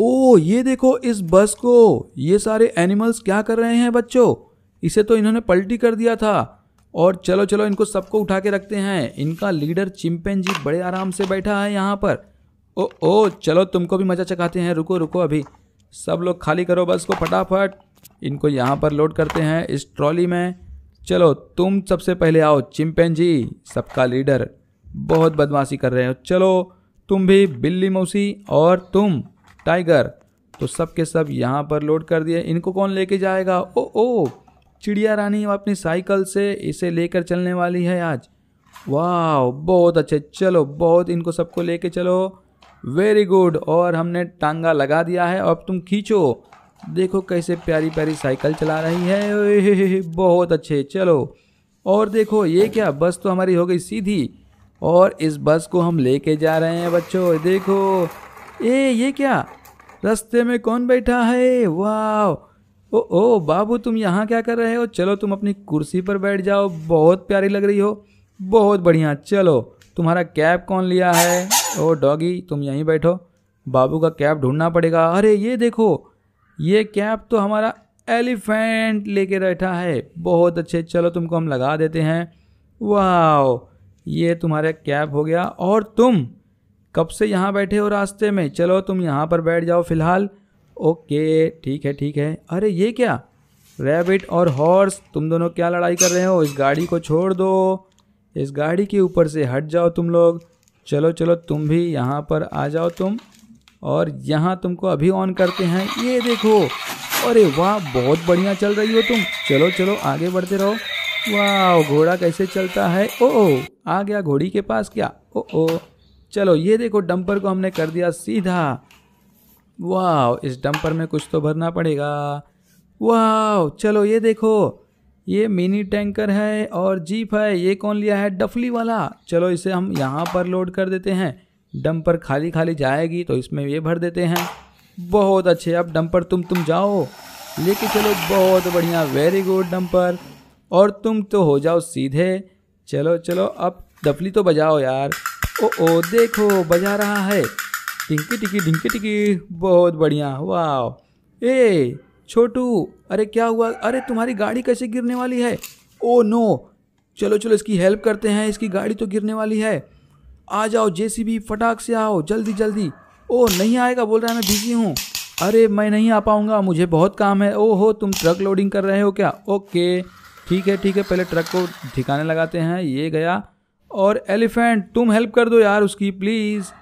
ओ ये देखो इस बस को ये सारे एनिमल्स क्या कर रहे हैं बच्चों इसे तो इन्होंने पलटी कर दिया था और चलो चलो इनको सबको उठा के रखते हैं इनका लीडर चिंपेन बड़े आराम से बैठा है यहाँ पर ओ ओ चलो तुमको भी मज़ा चखाते हैं रुको रुको अभी सब लोग खाली करो बस को फटाफट इनको यहाँ पर लोड करते हैं इस ट्रॉली में चलो तुम सबसे पहले आओ चिंपेन सबका लीडर बहुत बदमाशी कर रहे हो चलो तुम भी बिल्ली मौसी और तुम टाइगर तो सब के सब यहाँ पर लोड कर दिए इनको कौन लेके जाएगा ओ ओ चिड़िया रानी अपनी साइकिल से इसे लेकर चलने वाली है आज वाह बहुत अच्छे चलो बहुत इनको सबको लेके चलो वेरी गुड और हमने टांगा लगा दिया है अब तुम खींचो देखो कैसे प्यारी प्यारी साइकिल चला रही है बहुत अच्छे चलो और देखो ये क्या बस तो हमारी हो गई सीधी और इस बस को हम लेके जा रहे हैं बच्चों देखो ए ये क्या रास्ते में कौन बैठा है वाह ओ ओ बाबू तुम यहाँ क्या कर रहे हो चलो तुम अपनी कुर्सी पर बैठ जाओ बहुत प्यारी लग रही हो बहुत बढ़िया चलो तुम्हारा कैब कौन लिया है ओ डॉगी तुम यहीं बैठो बाबू का कैब ढूंढना पड़ेगा अरे ये देखो ये कैब तो हमारा एलिफेंट लेके बैठा है बहुत अच्छे चलो तुमको हम लगा देते हैं वाह ये तुम्हारा कैब हो गया और तुम कब से यहाँ बैठे हो रास्ते में चलो तुम यहाँ पर बैठ जाओ फिलहाल ओके ठीक है ठीक है अरे ये क्या रैबिट और हॉर्स तुम दोनों क्या लड़ाई कर रहे हो इस गाड़ी को छोड़ दो इस गाड़ी के ऊपर से हट जाओ तुम लोग चलो चलो तुम भी यहाँ पर आ जाओ तुम और यहाँ तुमको अभी ऑन करते हैं ये देखो अरे वाह बहुत बढ़िया चल रही हो तुम चलो चलो आगे बढ़ते रहो वाह घोड़ा कैसे चलता है ओ ओ आ गया घोड़ी के पास क्या ओ ओ चलो ये देखो डंपर को हमने कर दिया सीधा वाह इस डंपर में कुछ तो भरना पड़ेगा वाह चलो ये देखो ये मिनी टैंकर है और जीप है ये कौन लिया है डफली वाला चलो इसे हम यहाँ पर लोड कर देते हैं डंपर खाली खाली जाएगी तो इसमें ये भर देते हैं बहुत अच्छे अब डंपर तुम तुम जाओ लेके चलो बहुत बढ़िया वेरी गुड डंपर और तुम तो हो जाओ सीधे चलो चलो अब डफली तो बजाओ यार ओ ओ देखो बजा रहा है टिंकी टिकी ढिंकी टिकी बहुत बढ़िया वाह ए छोटू अरे क्या हुआ अरे तुम्हारी गाड़ी कैसे गिरने वाली है ओ नो चलो चलो इसकी हेल्प करते हैं इसकी गाड़ी तो गिरने वाली है आ जाओ जेसीबी फटाक से आओ जल्दी जल्दी ओ नहीं आएगा बोल रहा है मैं बिजी हूँ अरे मैं नहीं आ पाऊँगा मुझे बहुत काम है ओ हो तुम ट्रक लोडिंग कर रहे हो क्या ओके ठीक है ठीक है पहले ट्रक को ठिकाने लगाते हैं ये गया और एलिफेंट तुम हेल्प कर दो यार उसकी प्लीज़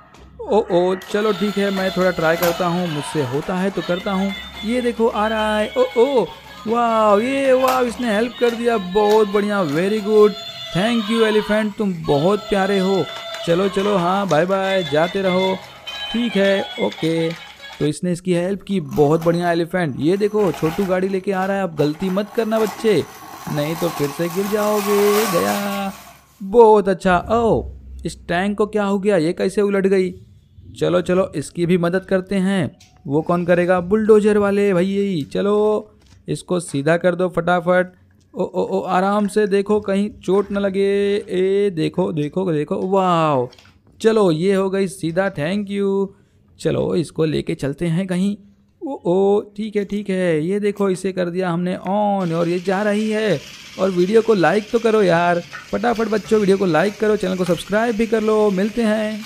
ओ ओ चलो ठीक है मैं थोड़ा ट्राई करता हूँ मुझसे होता है तो करता हूँ ये देखो आ रहा है ओ ओ वाह ये वाह इसने हेल्प कर दिया बहुत बढ़िया very good thank you elephant तुम बहुत प्यारे हो चलो चलो हाँ बाय बाय जाते रहो ठीक है ओके तो इसने इसकी हेल्प की बहुत बढ़िया एलिफेंट ये देखो छोटू गाड़ी लेके आ रहा है अब गलती मत करना बच्चे नहीं तो फिर से गिर जाओगे गया बहुत अच्छा ओ इस टैंक को क्या हो गया ये कैसे उलट गई चलो चलो इसकी भी मदद करते हैं वो कौन करेगा बुलडोजर वाले भैया चलो इसको सीधा कर दो फटाफट ओ ओ ओ आराम से देखो कहीं चोट न लगे ए देखो देखो देखो वाह चलो ये हो गई सीधा थैंक यू चलो इसको लेके चलते हैं कहीं ओ ओ ठीक है ठीक है ये देखो इसे कर दिया हमने ऑन और ये जा रही है और वीडियो को लाइक तो करो यार फटाफट बच्चों वीडियो को लाइक करो चैनल को सब्सक्राइब भी कर लो मिलते हैं